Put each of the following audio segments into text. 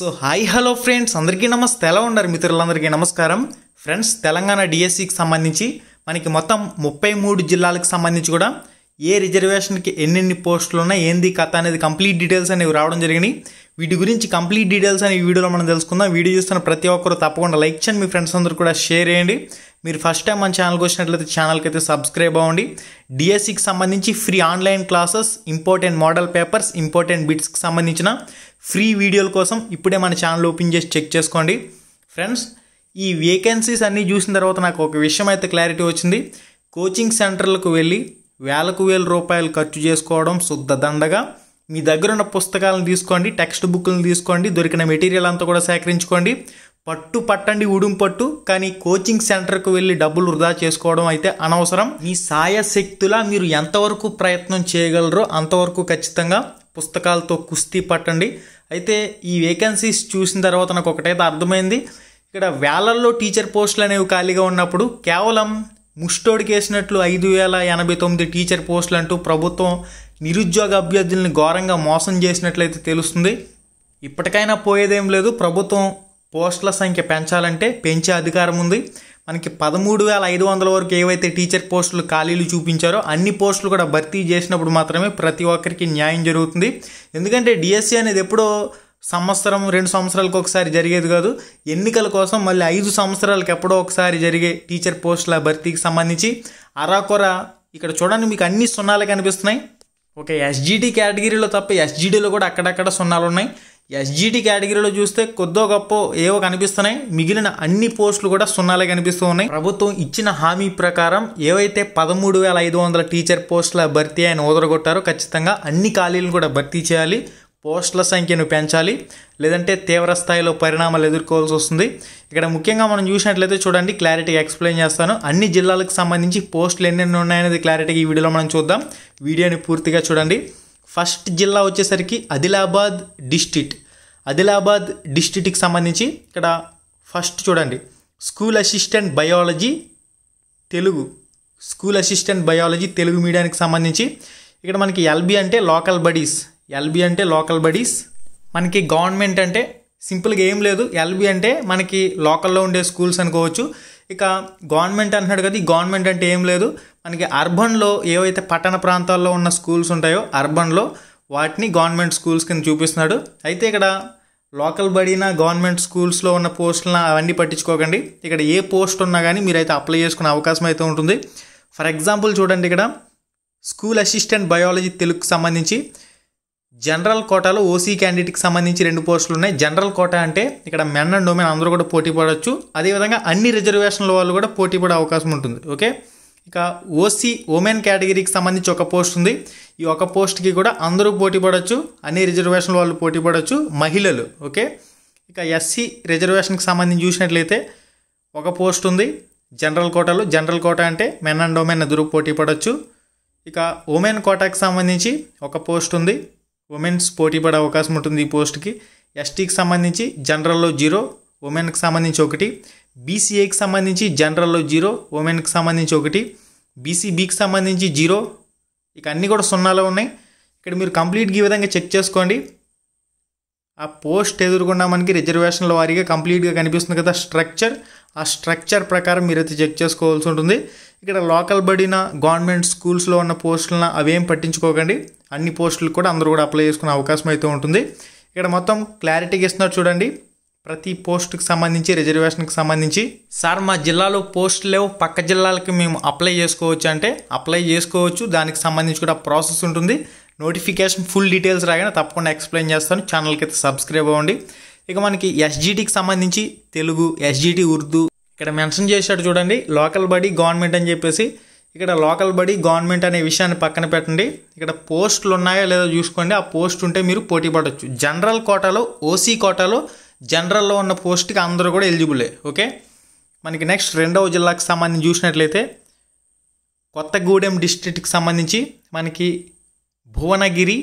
so hi hello friends అందరికీ నమస్తే ఎలా ఉన్నారు మిత్రులందరికీ నమస్కారం ఫ్రెండ్స్ తెలంగాణ డిఎస్సికి సంబంధించి మనకి మొత్తం ముప్పై మూడు జిల్లాలకు సంబంధించి కూడా ఏ రిజర్వేషన్కి ఎన్నెన్ని పోస్టులు ఉన్నాయి ఏంది కథ అనేది కంప్లీట్ డీటెయిల్స్ అనేవి రావడం జరిగినాయి వీటి గురించి కంప్లీట్ డీటెయిల్స్ అనే వీడియోలో మనం తెలుసుకుందాం వీడియో చూస్తున్న ప్రతి ఒక్కరు తప్పకుండా లైక్ చేయండి మీ ఫ్రెండ్స్ అందరూ కూడా షేర్ చేయండి మీరు ఫస్ట్ టైం మన ఛానల్కి వచ్చినట్లయితే ఛానల్కి అయితే సబ్స్క్రైబ్ అవ్వండి డిఎస్సికి సంబంధించి free online classes important model papers important బిట్స్కి సంబంధించిన ఫ్రీ వీడియోల కోసం ఇప్పుడే మన ఛానల్ ఓపెన్ చేసి చెక్ చేసుకోండి ఫ్రెండ్స్ ఈ వేకెన్సీస్ అన్నీ చూసిన తర్వాత నాకు ఒక విషయం అయితే క్లారిటీ వచ్చింది కోచింగ్ సెంటర్లకు వెళ్ళి వేలకు వేల రూపాయలు ఖర్చు చేసుకోవడం శుద్ధ దండగా మీ దగ్గర ఉన్న పుస్తకాలను తీసుకోండి టెక్స్ట్ బుక్లను తీసుకోండి దొరికిన మెటీరియల్ అంతా కూడా సేకరించుకోండి పట్టు పట్టండి ఉడుం పట్టు కానీ కోచింగ్ సెంటర్కు వెళ్ళి డబ్బులు వృధా చేసుకోవడం అయితే అనవసరం మీ సాయశక్తులా మీరు ఎంతవరకు ప్రయత్నం చేయగలరో అంతవరకు ఖచ్చితంగా పుస్తకాలతో కుస్తీ పట్టండి అయితే ఈ వేకెన్సీస్ చూసిన తర్వాత నాకు ఒకటైతే అర్థమైంది ఇక్కడ వేలల్లో టీచర్ పోస్టులు అనేవి ఖాళీగా ఉన్నప్పుడు కేవలం ముష్టోడికి వేసినట్లు ఐదు వేల ఎనభై తొమ్మిది టీచర్ పోస్టులు అంటూ ప్రభుత్వం నిరుద్యోగ అభ్యర్థులను ఘోరంగా మోసం చేసినట్లయితే తెలుస్తుంది ఇప్పటికైనా పోయేదేం లేదు ప్రభుత్వం పోస్టుల సంఖ్య పెంచాలంటే పెంచే అధికారం ఉంది మనకి పదమూడు వేల ఐదు వందల వరకు ఏవైతే టీచర్ పోస్టులు ఖాళీలు చూపించారో అన్ని పోస్టులు కూడా భర్తీ చేసినప్పుడు మాత్రమే ప్రతి ఒక్కరికి న్యాయం జరుగుతుంది ఎందుకంటే డిఎస్సి అనేది ఎప్పుడో సంవత్సరం రెండు సంవత్సరాలకు ఒకసారి జరిగేది కాదు ఎన్నికల కోసం మళ్ళీ ఐదు సంవత్సరాలకు ఎప్పుడో ఒకసారి జరిగే టీచర్ పోస్టుల భర్తీకి సంబంధించి అరాకొర ఇక్కడ చూడండి మీకు అన్ని సున్నాలు కనిపిస్తున్నాయి ఓకే ఎస్జీడీ కేటగిరీలో తప్ప ఎస్జీడీలో కూడా అక్కడక్కడ సున్నాలు ఉన్నాయి ఎస్జీటీ కేటగిరీలో చూస్తే కొద్దో గొప్ప ఏవో కనిపిస్తున్నాయి మిగిలిన అన్ని పోస్టులు కూడా సున్నాలే కనిపిస్తూ ఉన్నాయి ప్రభుత్వం ఇచ్చిన హామీ ప్రకారం ఏవైతే పదమూడు వేల ఐదు వందల టీచర్ పోస్టుల భర్తీ ఆయన ఓదరగొట్టారో ఖచ్చితంగా అన్ని ఖాళీలను కూడా భర్తీ చేయాలి పోస్టుల సంఖ్యను పెంచాలి లేదంటే తీవ్ర స్థాయిలో పరిణామాలు ఎదుర్కోవాల్సి వస్తుంది ఇక్కడ ముఖ్యంగా మనం చూసినట్లయితే చూడండి క్లారిటీగా ఎక్స్ప్లెయిన్ చేస్తాను అన్ని జిల్లాలకు సంబంధించి పోస్టులు ఎన్నెన్ని ఉన్నాయనేది క్లారిటీగా ఈ వీడియోలో మనం చూద్దాం వీడియోని పూర్తిగా చూడండి ఫస్ట్ జిల్లా వచ్చేసరికి ఆదిలాబాద్ డిస్టిక్ ఆదిలాబాద్ డిస్టిక్కి సంబంధించి ఇక్కడ ఫస్ట్ చూడండి school assistant biology Telugu school assistant biology Telugu మీడియానికి సంబంధించి ఇక్కడ మనకి ఎల్బి అంటే లోకల్ బడీస్ ఎల్బి అంటే లోకల్ బడీస్ మనకి గవర్నమెంట్ అంటే సింపుల్గా ఏం లేదు ఎల్బి అంటే మనకి లోకల్లో ఉండే స్కూల్స్ అనుకోవచ్చు ఇక గవర్నమెంట్ అంటున్నాడు కదా ఈ గవర్నమెంట్ అంటే ఏం లేదు మనకి అర్బన్లో ఏవైతే పట్టణ ప్రాంతాల్లో ఉన్న స్కూల్స్ ఉంటాయో అర్బన్లో వాటిని గవర్నమెంట్ స్కూల్స్ కింద చూపిస్తున్నాడు అయితే ఇక్కడ లోకల్ బడిన గవర్నమెంట్ స్కూల్స్లో ఉన్న పోస్టులను అవన్నీ పట్టించుకోకండి ఇక్కడ ఏ పోస్ట్ ఉన్నా కానీ మీరైతే అప్లై చేసుకునే అవకాశం అయితే ఉంటుంది ఫర్ ఎగ్జాంపుల్ చూడండి ఇక్కడ స్కూల్ అసిస్టెంట్ బయాలజీ తెలుగుకు సంబంధించి జనరల్ కోటాలో ఓసీ క్యాండిడేట్కి సంబంధించి రెండు పోస్టులు ఉన్నాయి జనరల్ కోటా అంటే ఇక్కడ మెన్ అండ్ ఉమెన్ అందరూ కూడా పోటీ పడవచ్చు అదేవిధంగా అన్ని రిజర్వేషన్ల వాళ్ళు కూడా పోటీ పడే అవకాశం ఉంటుంది ఓకే ఇంకా ఓసీ ఉమెన్ కేటగిరీకి సంబంధించి ఒక పోస్ట్ ఉంది ఈ ఒక పోస్ట్కి కూడా అందరూ పోటీ పడవచ్చు అన్ని రిజర్వేషన్ల వాళ్ళు పోటీ పడవచ్చు మహిళలు ఓకే ఇక ఎస్సీ రిజర్వేషన్కి సంబంధించి చూసినట్లయితే ఒక పోస్ట్ ఉంది జనరల్ కోటాలో జనరల్ కోటా అంటే మెన్ అండ్ ఉమెన్ ఎదురు పోటీ పడవచ్చు ఇక ఉమెన్ కోటాకి సంబంధించి ఒక పోస్ట్ ఉంది ఉమెన్స్ పోటీ పడే అవకాశం ఉంటుంది ఈ పోస్ట్కి ఎస్టీకి సంబంధించి జనరల్లో జీరో ఉమెన్కి సంబంధించి ఒకటి బీసీఏకి సంబంధించి జనరల్లో జీరో ఉమెన్కి సంబంధించి ఒకటి బీసీబీకి సంబంధించి జీరో ఇక అన్నీ కూడా సున్నాలో ఉన్నాయి ఇక్కడ మీరు కంప్లీట్గా ఈ విధంగా చెక్ చేసుకోండి ఆ పోస్ట్ ఎదుర్కొన్న మనకి రిజర్వేషన్ల వారీగా కంప్లీట్గా కనిపిస్తుంది కదా స్ట్రక్చర్ ఆ స్ట్రక్చర్ ప్రకారం మీరైతే చెక్ చేసుకోవాల్సి ఉంటుంది ఇక్కడ లోకల్ బడిన గవర్నమెంట్ స్కూల్స్లో ఉన్న పోస్టులను అవేం పట్టించుకోకండి అన్ని పోస్టులు కూడా అందరూ కూడా అప్లై చేసుకునే అవకాశం అయితే ఉంటుంది ఇక్కడ మొత్తం క్లారిటీగా ఇస్తున్నారు చూడండి ప్రతి పోస్ట్కి సంబంధించి రిజర్వేషన్కి సంబంధించి సార్ మా జిల్లాలో పోస్ట్ లేవు పక్క జిల్లాలకి మేము అప్లై చేసుకోవచ్చు అంటే అప్లై చేసుకోవచ్చు దానికి సంబంధించి కూడా ప్రాసెస్ ఉంటుంది నోటిఫికేషన్ ఫుల్ డీటెయిల్స్ రాగానే తప్పకుండా ఎక్స్ప్లెయిన్ చేస్తాను ఛానల్కి అయితే సబ్స్క్రైబ్ అవ్వండి ఇక మనకి ఎస్జీటీకి సంబంధించి తెలుగు ఎస్జీటీ ఉర్దూ ఇక్కడ మెన్షన్ చేశాడు చూడండి లోకల్ బడీ గవర్నమెంట్ అని చెప్పేసి ఇక్కడ లోకల్ బడీ గవర్నమెంట్ అనే విషయాన్ని పక్కన పెట్టండి ఇక్కడ పోస్టులు ఉన్నాయో లేదా చూసుకోండి ఆ పోస్ట్ ఉంటే మీరు పోటీ పడవచ్చు జనరల్ కోటాలో ఓసీ కోటాలో జనరల్లో ఉన్న పోస్ట్కి అందరూ కూడా ఎలిజిబులే ఓకే మనకి నెక్స్ట్ రెండవ జిల్లాకు సంబంధించి చూసినట్లయితే కొత్తగూడెం డిస్ట్రిక్ట్కి సంబంధించి మనకి భువనగిరి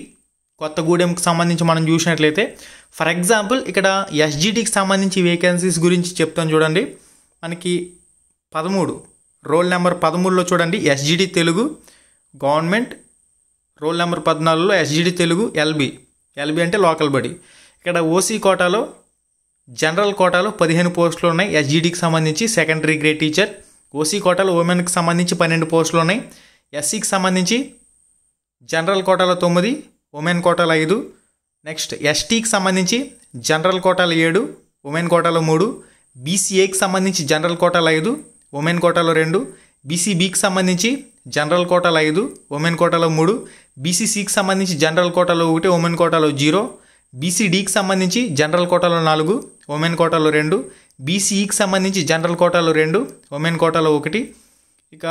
కొత్తగూడెంకి సంబంధించి మనం చూసినట్లయితే ఫర్ ఎగ్జాంపుల్ ఇక్కడ ఎస్జిటికి సంబంధించి వేకెన్సీస్ గురించి చెప్తాను చూడండి మనకి పదమూడు రోల్ నెంబర్ పదమూడులో చూడండి SGT Telugu government roll number పద్నాలుగులో ఎస్జిడి తెలుగు ఎల్బి ఎల్బి అంటే లోకల్ బడి ఇక్కడ ఓసీ కోటాలో జనరల్ కోటాలో పదిహేను పోస్టులు ఉన్నాయి ఎస్జీడీకి సంబంధించి సెకండరీ గ్రేడ్ టీచర్ ఓసీ కోటాలో ఉమెన్కి సంబంధించి పన్నెండు పోస్టులు ఉన్నాయి ఎస్సీకి e సంబంధించి జనరల్ కోటాలో తొమ్మిది ఉమెన్ కోటాలో ఐదు నెక్స్ట్ ఎస్టీకి సంబంధించి జనరల్ కోటాలో ఏడు ఉమెన్ కోటాలో మూడు బీసీఏకి సంబంధించి జనరల్ కోటాలో ఐదు ఉమెన్ కోటాలో రెండు బీసీబీకి సంబంధించి జనరల్ కోటాలో ఐదు ఉమెన్ కోటాలో మూడు బీసీసీకి సంబంధించి జనరల్ కోటాలో ఒకటి ఉమెన్ కోటాలో జీరో బీసీడీకి సంబంధించి జనరల్ కోటాలో నాలుగు ఉమెన్ కోటాలో రెండు బీసీఈకి సంబంధించి జనరల్ కోటాలో రెండు ఉమెన్ కోటాలో ఒకటి ఇక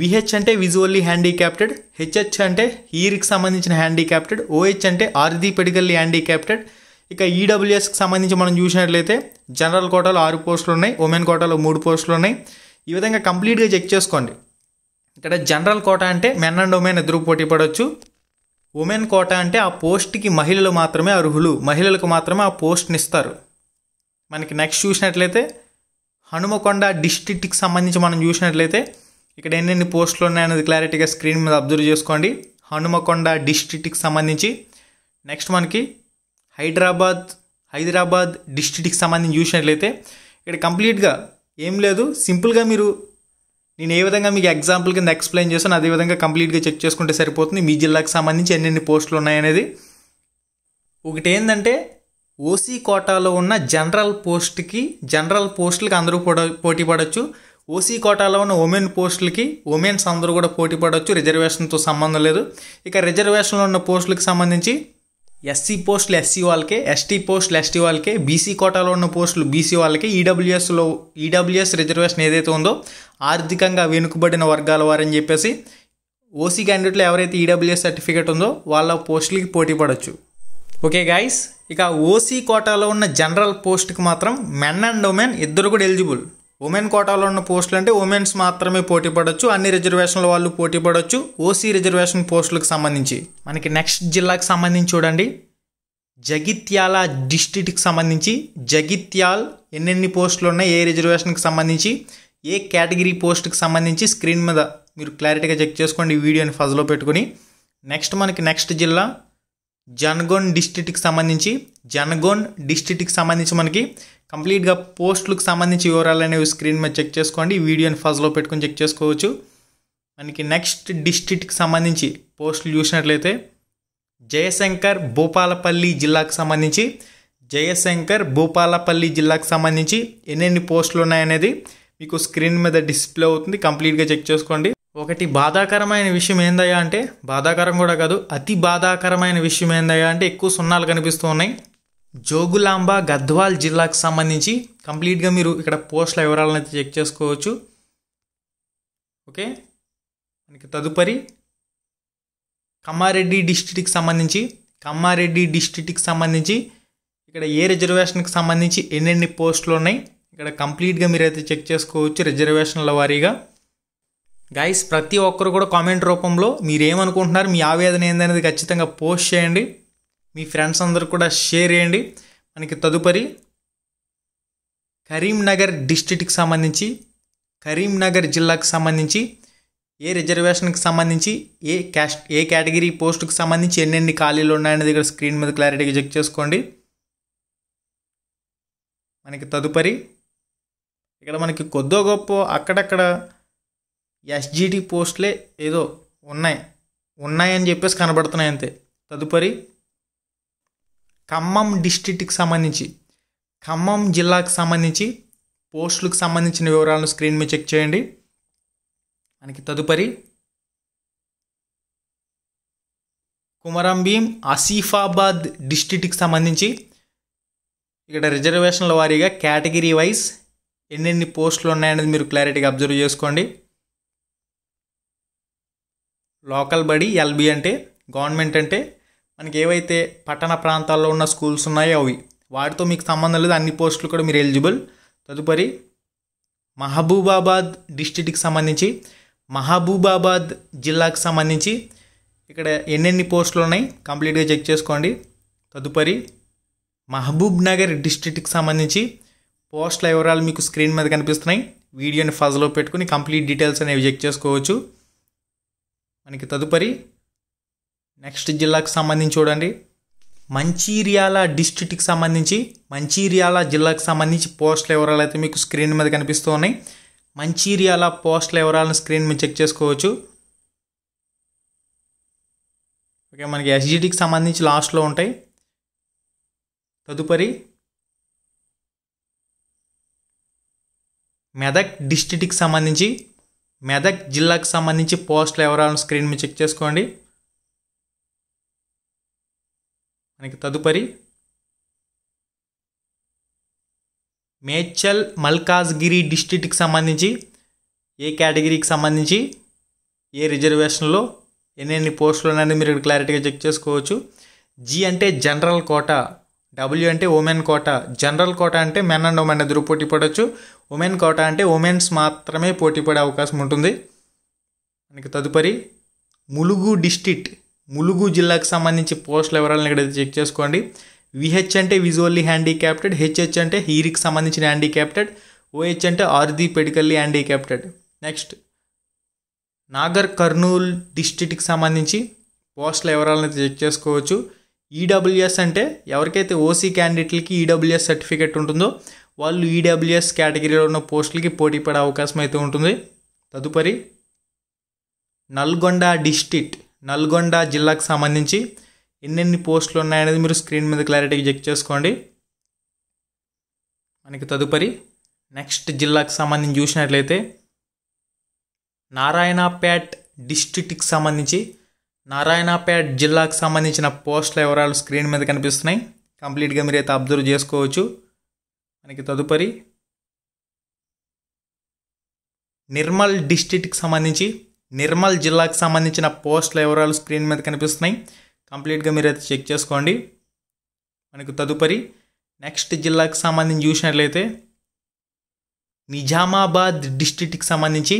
విహెచ్ అంటే విజువల్లీ హ్యాండిక్యాప్టెడ్ హెచ్హెచ్ అంటే హీర్కి సంబంధించిన హ్యాండిక్యాప్టెడ్ ఓహెచ్ అంటే ఆర్ది పెడిగల్లి హ్యాండిక్యాప్టెడ్ ఇక ఈడబ్ల్యూఎస్కి సంబంధించి మనం చూసినట్లయితే జనరల్ కోటాలో ఆరు పోస్టులు ఉన్నాయి ఉమెన్ కోటాలో మూడు పోస్టులు ఉన్నాయి ఈ విధంగా కంప్లీట్గా చెక్ చేసుకోండి ఇక్కడ జనరల్ కోటా అంటే మెన్ అండ్ ఉమెన్ ఎదురు పోటీ పడవచ్చు ఉమెన్ కోట అంటే ఆ పోస్ట్కి మహిళలు మాత్రమే అర్హులు మహిళలకు మాత్రమే ఆ పోస్ట్ని ఇస్తారు మనకి నెక్స్ట్ చూసినట్లయితే హనుమకొండ డిస్టిక్కి సంబంధించి మనం చూసినట్లయితే ఇక్కడ ఎన్నెన్ని పోస్టులు ఉన్నాయనేది క్లారిటీగా స్క్రీన్ మీద అబ్జర్వ్ చేసుకోండి హనుమకొండ డిస్టిక్కి సంబంధించి నెక్స్ట్ మనకి హైదరాబాద్ హైదరాబాద్ డిస్టిక్కి సంబంధించి చూసినట్లయితే ఇక్కడ కంప్లీట్గా ఏం లేదు సింపుల్గా మీరు నేను ఏ విధంగా మీకు ఎగ్జాంపుల్ కింద ఎక్స్ప్లెయిన్ అదే అదేవిధంగా కంప్లీట్గా చెక్ చేసుకుంటే సరిపోతుంది మీ జిల్లాకు సంబంధించి ఎన్నెన్ని పోస్టులు ఉన్నాయనేది ఒకటి ఏంటంటే ఓసీ కోటాలో ఉన్న జనరల్ పోస్ట్కి జనరల్ పోస్టులకి అందరూ పోడ పోటీ పడవచ్చు ఓసీ కోటాలో ఉన్న ఉమెన్ పోస్టులకి ఉమెన్స్ అందరూ కూడా పోటీ పడవచ్చు రిజర్వేషన్తో సంబంధం లేదు ఇక రిజర్వేషన్లో ఉన్న పోస్టులకు సంబంధించి ఎస్సీ పోస్టులు ఎస్సీ వాళ్ళకే ఎస్టీ పోస్టులు ఎస్టీ వాళ్ళకే బీసీ కోటాలో ఉన్న పోస్టులు బీసీ వాళ్ళకే ఈడబ్ల్యూఎస్లో ఈడబ్ల్యూఎస్ రిజర్వేషన్ ఏదైతే ఉందో ఆర్థికంగా వెనుకబడిన వర్గాల వారని చెప్పేసి ఓసీ క్యాండిడేట్లు ఎవరైతే ఈడబ్ల్యూఎస్ సర్టిఫికేట్ ఉందో వాళ్ళ పోస్టులకి పోటీ పడవచ్చు ఓకే గాయస్ ఇక ఓసీ కోటాలో ఉన్న జనరల్ పోస్ట్కి మాత్రం మెన్ అండ్ ఉమెన్ ఇద్దరు కూడా ఎలిజిబుల్ ఉమెన్ కోటాలో ఉన్న పోస్టులు అంటే ఉమెన్స్ మాత్రమే పోటీ పడవచ్చు అన్ని రిజర్వేషన్ల వాళ్ళు పోటీ పడవచ్చు ఓసీ రిజర్వేషన్ పోస్టులకు సంబంధించి మనకి నెక్స్ట్ జిల్లాకు సంబంధించి చూడండి జగిత్యాల డిస్టిక్కి సంబంధించి జగిత్యాల్ ఎన్నెన్ని పోస్టులు ఉన్నాయి ఏ రిజర్వేషన్కి సంబంధించి ఏ కేటగిరీ పోస్ట్కి సంబంధించి స్క్రీన్ మీద మీరు క్లారిటీగా చెక్ చేసుకోండి ఈ వీడియోని ఫజ్లో పెట్టుకుని నెక్స్ట్ మనకి నెక్స్ట్ జిల్లా జనగోన్ డిస్ట్రిక్ట్కి సంబంధించి జనగోన్ డిస్టిక్కి సంబంధించి మనకి కంప్లీట్గా పోస్టులకు సంబంధించి వివరాలు అనేవి స్క్రీన్ మీద చెక్ చేసుకోండి వీడియోని ఫస్ట్లో పెట్టుకొని చెక్ చేసుకోవచ్చు మనకి నెక్స్ట్ డిస్ట్రిక్ట్కి సంబంధించి పోస్టులు చూసినట్లయితే జయశంకర్ భూపాలపల్లి జిల్లాకు సంబంధించి జయశంకర్ భూపాలపల్లి జిల్లాకు సంబంధించి ఎన్నెన్ని పోస్టులు ఉన్నాయనేది మీకు స్క్రీన్ మీద డిస్ప్లే అవుతుంది కంప్లీట్గా చెక్ చేసుకోండి ఒకటి బాధాకరమైన విషయం ఏందయ్యా అంటే బాధాకరం కూడా కాదు అతి బాధాకరమైన విషయం ఏందయ్యా అంటే ఎక్కువ సున్నాలు కనిపిస్తూ ఉన్నాయి జోగులాంబ గద్వాల్ జిల్లాకు సంబంధించి కంప్లీట్గా మీరు ఇక్కడ పోస్టుల వివరాలను అయితే చెక్ చేసుకోవచ్చు ఓకే మనకి తదుపరి కమ్మారెడ్డి డిస్టిక్కి సంబంధించి కమ్మారెడ్డి డిస్టిక్కి సంబంధించి ఇక్కడ ఏ రిజర్వేషన్కి సంబంధించి ఎన్నెన్ని పోస్టులు ఉన్నాయి ఇక్కడ కంప్లీట్గా మీరైతే చెక్ చేసుకోవచ్చు రిజర్వేషన్ల వారీగా గైస్ ప్రతి ఒక్కరు కూడా కామెంట్ రూపంలో మీరేమనుకుంటున్నారు మీ ఆవేదన ఏందనేది ఖచ్చితంగా పోస్ట్ చేయండి మీ ఫ్రెండ్స్ అందరూ కూడా షేర్ చేయండి మనకి తదుపరి కరీంనగర్ డిస్టిక్కి సంబంధించి కరీంనగర్ జిల్లాకు సంబంధించి ఏ రిజర్వేషన్కి సంబంధించి ఏ క్యాస్ట్ ఏ కేటగిరీ పోస్టుకు సంబంధించి ఎన్నెన్ని ఖాళీలు ఉన్నాయనేది ఇక్కడ స్క్రీన్ మీద క్లారిటీగా చెక్ చేసుకోండి మనకి తదుపరి ఇక్కడ మనకి కొద్దో గొప్ప అక్కడక్కడ ఎస్జిటి పోస్టులే ఏదో ఉన్నాయి ఉన్నాయని చెప్పేసి కనబడుతున్నాయి అంతే తదుపరి ఖమ్మం డిస్టిక్కి సంబంధించి ఖమ్మం జిల్లాకు సంబంధించి పోస్టులకు సంబంధించిన వివరాలను స్క్రీన్ మీద చెక్ చేయండి మనకి తదుపరి కుమరంభీం ఆసిఫాబాద్ డిస్టిక్కి సంబంధించి ఇక్కడ రిజర్వేషన్ల వారీగా కేటగిరీ వైజ్ ఎన్నెన్ని పోస్టులు ఉన్నాయనేది మీరు క్లారిటీగా అబ్జర్వ్ చేసుకోండి లోకల్ బడి ఎల్బి అంటే గవర్నమెంట్ అంటే మనకి ఏవైతే పట్టణ ప్రాంతాల్లో ఉన్న స్కూల్స్ ఉన్నాయో అవి వాటితో మీకు సంబంధం లేదు అన్ని పోస్టులు కూడా మీరు ఎలిజిబుల్ తదుపరి మహబూబాబాద్ డిస్టిక్కి సంబంధించి మహబూబాబాద్ జిల్లాకు సంబంధించి ఇక్కడ ఎన్నెన్ని పోస్టులు ఉన్నాయి కంప్లీట్గా చెక్ చేసుకోండి తదుపరి మహబూబ్ నగర్ డిస్టిక్కి సంబంధించి పోస్టుల వివరాలు మీకు స్క్రీన్ మీద కనిపిస్తున్నాయి వీడియోని ఫజ్లో పెట్టుకుని కంప్లీట్ డీటెయిల్స్ అనేవి చెక్ చేసుకోవచ్చు మనకి తదుపరి నెక్స్ట్ జిల్లాకు సంబంధించి చూడండి మంచిర్యాల డిస్ట్రిక్ట్కి సంబంధించి మంచిర్యాల జిల్లాకు సంబంధించి పోస్టుల వివరాలు అయితే మీకు స్క్రీన్ మీద కనిపిస్తూ ఉన్నాయి మంచిర్యాల పోస్టుల వివరాలను స్క్రీన్ మీద చెక్ చేసుకోవచ్చు ఓకే మనకి ఎస్జిటికి సంబంధించి లాస్ట్లో ఉంటాయి తదుపరి మెదక్ డిస్ట్రిక్ట్కి సంబంధించి మెదక్ జిల్లాకు సంబంధించి పోస్టులు ఎవరైనా స్క్రీన్ మీద చెక్ చేసుకోండి మనకి తదుపరి మేచల్ మల్కాజ్గిరి డిస్టిక్కి సంబంధించి ఏ కేటగిరీకి సంబంధించి ఏ రిజర్వేషన్లో ఎన్నెన్ని పోస్టులు ఉన్నాయని మీరు క్లారిటీగా చెక్ చేసుకోవచ్చు జీ అంటే జనరల్ కోటా డబ్ల్యూ అంటే ఉమెన్ కోటా జనరల్ కోటా అంటే మెన్ అండ్ ఉమెన్ ఎదురు పోటీ పడవచ్చు ఉమెన్ కోటా అంటే ఉమెన్స్ మాత్రమే పోటీ పడే అవకాశం ఉంటుంది మనకి తదుపరి ములుగు డిస్టిక్ ములుగు జిల్లాకు సంబంధించి పోస్టులు వివరాలను ఇక్కడ చెక్ చేసుకోండి విహెచ్ అంటే విజువల్లీ హ్యాండిక్యాప్టెడ్ హెచ్హెచ్ అంటే హీరికి సంబంధించిన హ్యాండిక్యాప్టెడ్ ఓహెచ్ అంటే orthopaedically handicapped next Nagar Kurnool డిస్టిక్కి సంబంధించి పోస్టుల వివరాలను చెక్ చేసుకోవచ్చు ఈడబ్ల్యూఎస్ e అంటే ఎవరికైతే ఓసీ క్యాండిడేట్లకి ఈడబ్ల్యూఎస్ సర్టిఫికేట్ ఉంటుందో వాళ్ళు ఈడబ్ల్యూఎస్ e కేటగిరీలో ఉన్న పోస్టులకి పోటీ పడే అవకాశం అయితే ఉంటుంది తదుపరి నల్గొండ డిస్టిక్ నల్గొండ జిల్లాకు సంబంధించి ఎన్నెన్ని పోస్టులు ఉన్నాయనేది మీరు స్క్రీన్ మీద క్లారిటీగా చెక్ చేసుకోండి మనకి తదుపరి నెక్స్ట్ జిల్లాకు సంబంధించి చూసినట్లయితే నారాయణపేట్ డిస్టిక్కి సంబంధించి నారాయణపేట్ జిల్లాకు సంబంధించిన పోస్టుల వివరాలు స్క్రీన్ మీద కనిపిస్తున్నాయి కంప్లీట్గా మీరైతే అబ్జర్వ్ చేసుకోవచ్చు మనకి తదుపరి నిర్మల్ డిస్టిక్కి సంబంధించి నిర్మల్ జిల్లాకు సంబంధించిన పోస్టుల వివరాలు స్క్రీన్ మీద కనిపిస్తున్నాయి కంప్లీట్గా మీరైతే చెక్ చేసుకోండి మనకు తదుపరి నెక్స్ట్ జిల్లాకు సంబంధించి చూసినట్లయితే నిజామాబాద్ డిస్టిక్కి సంబంధించి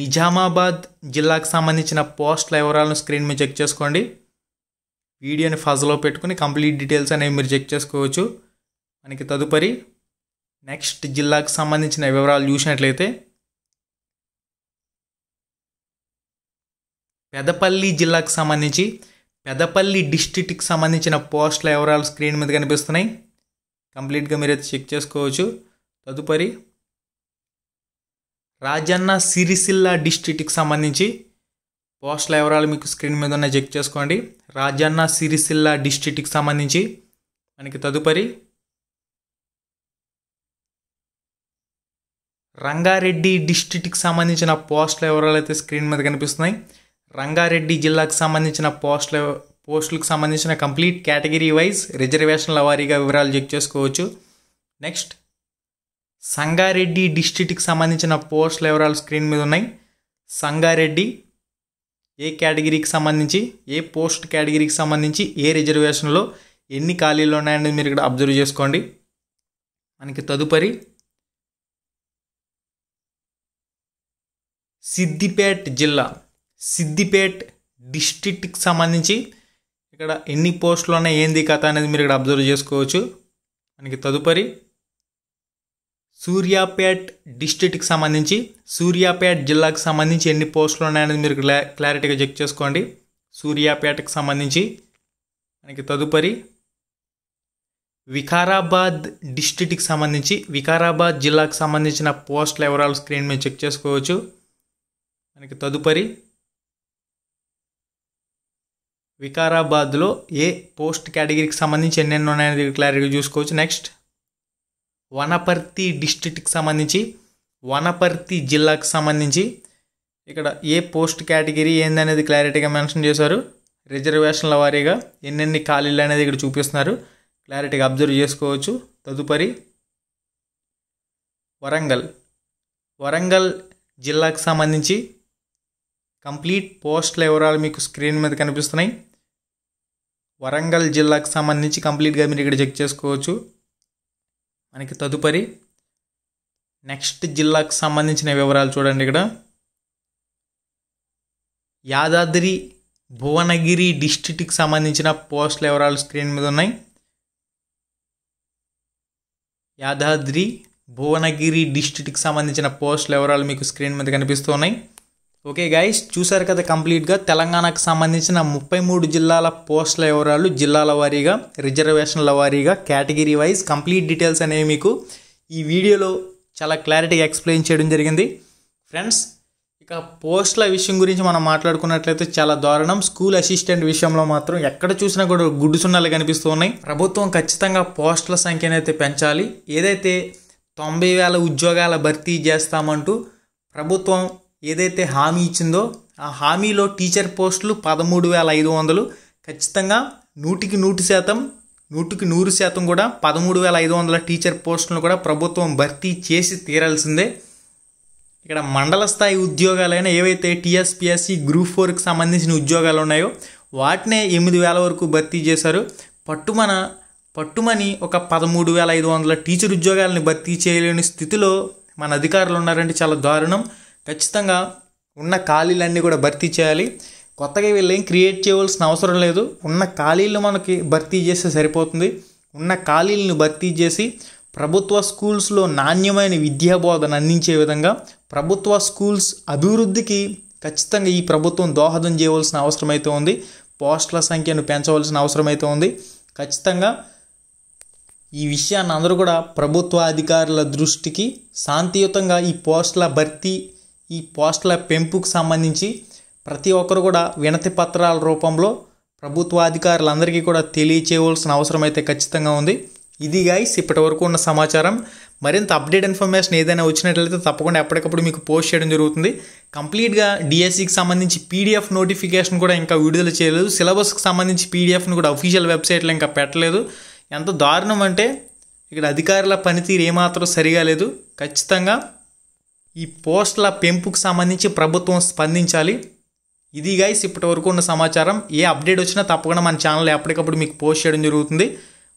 నిజామాబాద్ జిల్లాకు సంబంధించిన పోస్టుల వివరాలను స్క్రీన్ మీద చెక్ చేసుకోండి వీడియోని ఫజలో పెట్టుకుని కంప్లీట్ డీటెయిల్స్ అనేవి మీరు చెక్ చేసుకోవచ్చు మనకి తదుపరి నెక్స్ట్ జిల్లాకు సంబంధించిన వివరాలు చూసినట్లయితే పెదపల్లి జిల్లాకు సంబంధించి పెదపల్లి డిస్టిక్కి సంబంధించిన పోస్టుల వివరాలు స్క్రీన్ మీద కనిపిస్తున్నాయి కంప్లీట్గా మీరైతే చెక్ చేసుకోవచ్చు తదుపరి రాజన్న సిరిసిల్ల డిస్ట్రిక్ట్కి సంబంధించి పోస్టుల వివరాలు మీకు స్క్రీన్ మీద ఉన్న చెక్ చేసుకోండి రాజన్న సిరిసిల్ల డిస్టిక్కి సంబంధించి మనకి తదుపరి రంగారెడ్డి డిస్ట్రిక్ట్కి సంబంధించిన పోస్టుల వివరాలు అయితే స్క్రీన్ మీద కనిపిస్తున్నాయి రంగారెడ్డి జిల్లాకు సంబంధించిన పోస్టుల పోస్టులకు సంబంధించిన కంప్లీట్ కేటగిరీ వైజ్ రిజర్వేషన్ల వారీగా వివరాలు చెక్ చేసుకోవచ్చు నెక్స్ట్ సంగారెడ్డి డిస్టిక్కి సంబంధించిన పోస్టుల వివరాలు స్క్రీన్ మీద ఉన్నాయి సంగారెడ్డి ఏ కేటగిరీకి సంబంధించి ఏ పోస్ట్ కేటగిరీకి సంబంధించి ఏ రిజర్వేషన్లో ఎన్ని ఖాళీలు ఉన్నాయనేది మీరు ఇక్కడ అబ్జర్వ్ చేసుకోండి మనకి తదుపరి సిద్దిపేట్ జిల్లా సిద్దిపేట్ డిస్టిక్కి సంబంధించి ఇక్కడ ఎన్ని పోస్టులు ఉన్నాయి ఏంది కథ అనేది మీరు ఇక్కడ అబ్జర్వ్ చేసుకోవచ్చు మనకి తదుపరి సూర్యాపేట్ డిస్టిక్కి సంబంధించి సూర్యాపేట్ జిల్లాకు సంబంధించి ఎన్ని పోస్టులు ఉన్నాయనేది మీరు క్లా క్లారిటీగా చెక్ చేసుకోండి సూర్యాపేటకు సంబంధించి మనకి తదుపరి వికారాబాద్ డిస్టిక్కి సంబంధించి వికారాబాద్ జిల్లాకు సంబంధించిన పోస్టుల వివరాలు స్క్రీన్ మీద చెక్ చేసుకోవచ్చు మనకి తదుపరి వికారాబాద్లో ఏ పోస్ట్ కేటగిరీకి సంబంధించి ఎన్నెన్ని ఉన్నాయనేది క్లారిటీగా చూసుకోవచ్చు నెక్స్ట్ వనపర్తి డిస్ట్రిక్ట్కి సంబంధించి వనపర్తి జిల్లాకు సంబంధించి ఇక్కడ ఏ పోస్ట్ కేటగిరీ ఏందనేది క్లారిటీగా మెన్షన్ చేశారు రిజర్వేషన్ల వారీగా ఎన్నెన్ని ఖాళీలు అనేది ఇక్కడ చూపిస్తున్నారు క్లారిటీగా అబ్జర్వ్ చేసుకోవచ్చు తదుపరి వరంగల్ వరంగల్ జిల్లాకు సంబంధించి కంప్లీట్ పోస్టుల వివరాలు మీకు స్క్రీన్ మీద కనిపిస్తున్నాయి వరంగల్ జిల్లాకు సంబంధించి కంప్లీట్గా మీరు ఇక్కడ చెక్ చేసుకోవచ్చు మనకి తదుపరి నెక్స్ట్ జిల్లాకు సంబంధించిన వివరాలు చూడండి ఇక్కడ యాదాద్రి భువనగిరి డిస్టిక్కి సంబంధించిన పోస్టుల వివరాలు స్క్రీన్ మీద ఉన్నాయి యాదాద్రి భువనగిరి డిస్టిక్కి సంబంధించిన పోస్టుల వివరాలు మీకు స్క్రీన్ మీద కనిపిస్తున్నాయి ఓకే గైస్ చూసారు కదా కంప్లీట్గా తెలంగాణకు సంబంధించిన ముప్పై మూడు జిల్లాల పోస్టుల వివరాలు జిల్లాల వారీగా రిజర్వేషన్ల వారీగా కేటగిరీ వైజ్ కంప్లీట్ డీటెయిల్స్ అనేవి మీకు ఈ వీడియోలో చాలా క్లారిటీగా ఎక్స్ప్లెయిన్ చేయడం జరిగింది ఫ్రెండ్స్ ఇక పోస్టుల విషయం గురించి మనం మాట్లాడుకున్నట్లయితే చాలా దారుణం స్కూల్ అసిస్టెంట్ విషయంలో మాత్రం ఎక్కడ చూసినా కూడా గుడ్డు సున్నాలు కనిపిస్తూ ఉన్నాయి ప్రభుత్వం ఖచ్చితంగా పోస్టుల అయితే పెంచాలి ఏదైతే తొంభై వేల ఉద్యోగాల భర్తీ చేస్తామంటూ ప్రభుత్వం ఏదైతే హామీ ఇచ్చిందో ఆ హామీలో టీచర్ పోస్టులు పదమూడు వేల ఐదు వందలు ఖచ్చితంగా నూటికి నూటి శాతం నూటికి నూరు శాతం కూడా పదమూడు వేల ఐదు వందల టీచర్ పోస్టులను కూడా ప్రభుత్వం భర్తీ చేసి తీరాల్సిందే ఇక్కడ మండల స్థాయి ఉద్యోగాలైన ఏవైతే టీఎస్పిఎస్సి గ్రూప్ ఫోర్కి సంబంధించిన ఉద్యోగాలు ఉన్నాయో వాటినే ఎనిమిది వేల వరకు భర్తీ చేశారు పట్టుమన పట్టుమని ఒక పదమూడు వేల ఐదు వందల టీచర్ ఉద్యోగాలను భర్తీ చేయలేని స్థితిలో మన అధికారులు ఉన్నారంటే చాలా దారుణం ఖచ్చితంగా ఉన్న ఖాళీలన్నీ కూడా భర్తీ చేయాలి కొత్తగా వీళ్ళు ఏం క్రియేట్ చేయవలసిన అవసరం లేదు ఉన్న ఖాళీలు మనకి భర్తీ చేస్తే సరిపోతుంది ఉన్న ఖాళీలను భర్తీ చేసి ప్రభుత్వ స్కూల్స్లో నాణ్యమైన విద్యాబోధన అందించే విధంగా ప్రభుత్వ స్కూల్స్ అభివృద్ధికి ఖచ్చితంగా ఈ ప్రభుత్వం దోహదం చేయవలసిన అవసరం అయితే ఉంది పోస్టుల సంఖ్యను పెంచవలసిన అవసరం అయితే ఉంది ఖచ్చితంగా ఈ విషయాన్ని అందరూ కూడా ప్రభుత్వ అధికారుల దృష్టికి శాంతియుతంగా ఈ పోస్టుల భర్తీ ఈ పోస్టుల పెంపుకు సంబంధించి ప్రతి ఒక్కరు కూడా వినతి పత్రాల రూపంలో ప్రభుత్వాధికారులందరికీ కూడా తెలియచేయవలసిన అవసరం అయితే ఖచ్చితంగా ఉంది ఇది గాయస్ ఇప్పటి వరకు ఉన్న సమాచారం మరింత అప్డేట్ ఇన్ఫర్మేషన్ ఏదైనా వచ్చినట్లయితే తప్పకుండా ఎప్పటికప్పుడు మీకు పోస్ట్ చేయడం జరుగుతుంది కంప్లీట్గా డిఎస్సికి సంబంధించి పీడిఎఫ్ నోటిఫికేషన్ కూడా ఇంకా విడుదల చేయలేదు సిలబస్కి సంబంధించి పీడిఎఫ్ను కూడా అఫీషియల్ వెబ్సైట్లో ఇంకా పెట్టలేదు ఎంత దారుణం అంటే ఇక్కడ అధికారుల పనితీరు ఏమాత్రం సరిగా లేదు ఖచ్చితంగా ఈ పోస్టుల పెంపుకు సంబంధించి ప్రభుత్వం స్పందించాలి ఇది గైస్ ఇప్పటి వరకు ఉన్న సమాచారం ఏ అప్డేట్ వచ్చినా తప్పకుండా మన ఛానల్ ఎప్పటికప్పుడు మీకు పోస్ట్ చేయడం జరుగుతుంది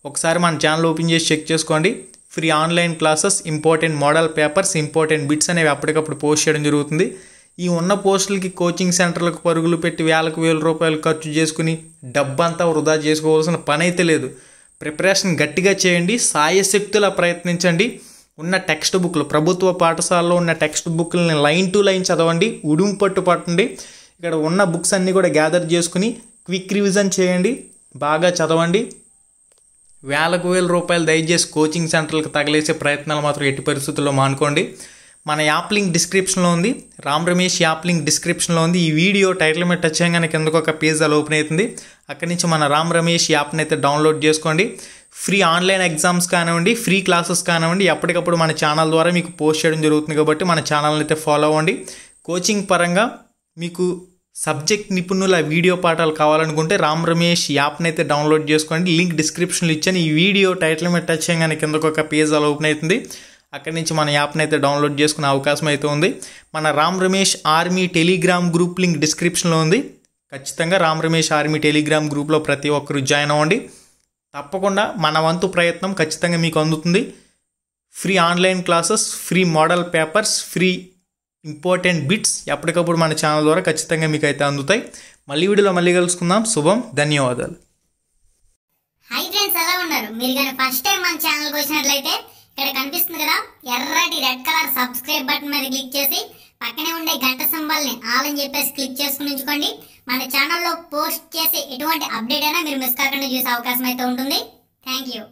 ఒకసారి మన ఛానల్ ఓపెన్ చేసి చెక్ చేసుకోండి free online classes important model papers important bits అనేవి ఎప్పటికప్పుడు పోస్ట్ చేయడం జరుగుతుంది ఈ ఉన్న పోస్టులకి కోచింగ్ సెంటర్లకు పరుగులు పెట్టి వేలకు వేల రూపాయలు ఖర్చు చేసుకుని డబ్బంతా వృధా చేసుకోవాల్సిన పని అయితే లేదు ప్రిపరేషన్ గట్టిగా చేయండి సాయశక్తులా ప్రయత్నించండి ఉన్న టెక్స్ట్ బుక్లు ప్రభుత్వ పాఠశాలలో ఉన్న టెక్స్ట్ బుక్లని లైన్ టు లైన్ చదవండి ఉడుం పట్టు పట్టండి ఇక్కడ ఉన్న బుక్స్ అన్నీ కూడా గ్యాదర్ చేసుకుని క్విక్ రివిజన్ చేయండి బాగా చదవండి వేలకు వేల రూపాయలు దయచేసి కోచింగ్ సెంటర్లకు తగిలేసే ప్రయత్నాలు మాత్రం ఎట్టి పరిస్థితుల్లో మానుకోండి మన యాప్ లింక్ డిస్క్రిప్షన్లో ఉంది రామ్ రమేష్ యాప్ లింక్ డిస్క్రిప్షన్లో ఉంది ఈ వీడియో టైటిల్ మీద టచ్ చేయగానే కిందకు ఒక పేజ్ అలా ఓపెన్ అవుతుంది అక్కడి నుంచి మన రామ్ రమేష్ యాప్ని అయితే డౌన్లోడ్ చేసుకోండి ఫ్రీ ఆన్లైన్ ఎగ్జామ్స్ కానివ్వండి ఫ్రీ క్లాసెస్ కానివ్వండి ఎప్పటికప్పుడు మన ఛానల్ ద్వారా మీకు పోస్ట్ చేయడం జరుగుతుంది కాబట్టి మన ఛానల్ని అయితే ఫాలో అవ్వండి కోచింగ్ పరంగా మీకు సబ్జెక్ట్ నిపుణుల వీడియో పాఠాలు కావాలనుకుంటే రామ్ రమేష్ యాప్ని అయితే డౌన్లోడ్ చేసుకోండి లింక్ డిస్క్రిప్షన్లో ఇచ్చాను ఈ వీడియో టైటిల్ మీద టచ్ చేయగానే కిందకు ఒక పేజ్ అలా ఓపెన్ అవుతుంది అక్కడి నుంచి మన యాప్ని అయితే డౌన్లోడ్ చేసుకునే అవకాశం అయితే ఉంది మన Ram Ramesh army telegram group link డిస్క్రిప్షన్లో ఉంది ఖచ్చితంగా రామ్ రమేష్ ఆర్మీ టెలిగ్రామ్ గ్రూప్లో ప్రతి ఒక్కరు జాయిన్ అవ్వండి తప్పకుండా మన వంతు ప్రయత్నం ఖచ్చితంగా మీకు అందుతుంది free online classes free model papers free important bits ఎప్పటికప్పుడు మన ఛానల్ ద్వారా ఖచ్చితంగా మీకు అయితే అందుతాయి మళ్ళీ వీడియోలో మళ్ళీ కలుసుకుందాం శుభం ధన్యవాదాలు హై ఫ్రెండ్స్ ఎలా ఉన్నారు మీరు కానీ ఫస్ట్ టైం మన ఛానల్కి వచ్చినట్లయితే ఇక్కడ కనిపిస్తుంది కదా ఎర్రటి రెడ్ కలర్ సబ్స్క్రైబ్ బటన్ మీద క్లిక్ చేసి పక్కనే ఉండే గంట సింబల్ని ఆల్ అని చెప్పేసి క్లిక్ చేసుకుని ఉంచుకోండి మన ఛానల్లో పోస్ట్ చేసే ఎటువంటి అప్డేట్ అయినా మీరు మిస్ కాకుండా చూసే అవకాశం అయితే ఉంటుంది థ్యాంక్ యూ